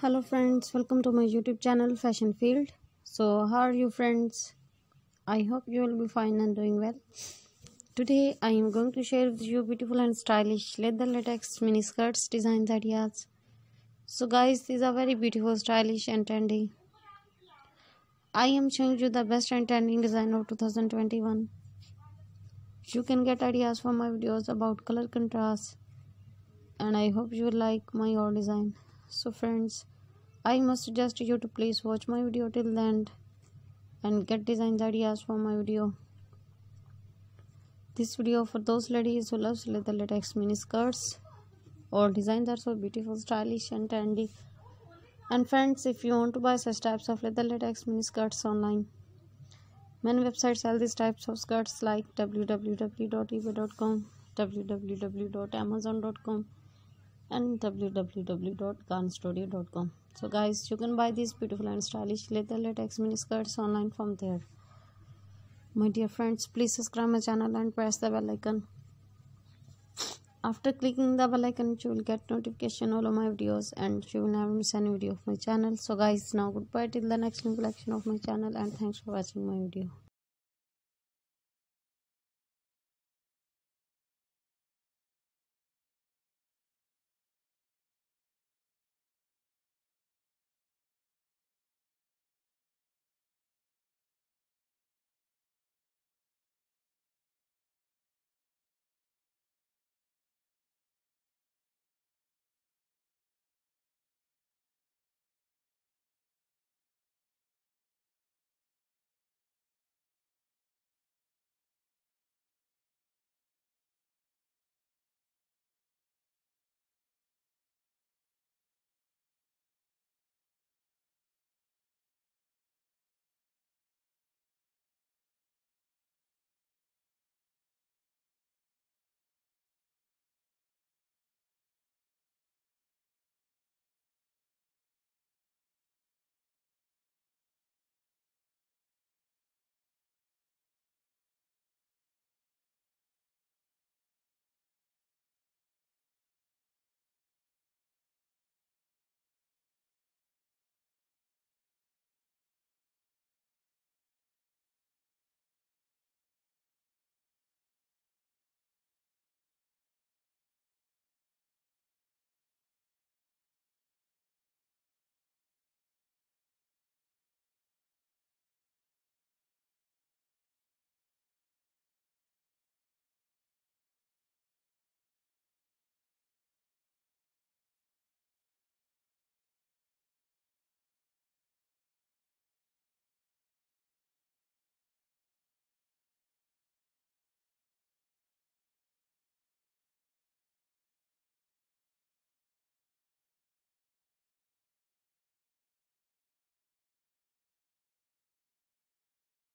hello friends welcome to my youtube channel fashion field so how are you friends i hope you will be fine and doing well today i am going to share with you beautiful and stylish leather latex mini skirts designs ideas so guys these are very beautiful stylish and trendy i am showing you the best and trending design of 2021 you can get ideas from my videos about color contrast and i hope you will like my all design so friends i must suggest you to please watch my video till the end and get designs ideas for my video this video for those ladies who loves leather latex mini skirts or designs are so beautiful stylish and trendy and friends if you want to buy such types of leather latex mini skirts online many websites sell these types of skirts like www.ebay.com www.amazon.com and www.garnstudio.com so guys you can buy these beautiful and stylish leather latex mini skirts online from there my dear friends please subscribe my channel and press the bell icon after clicking the bell icon you will get notification all of my videos and you will never miss any video of my channel so guys now goodbye till the next new collection of my channel and thanks for watching my video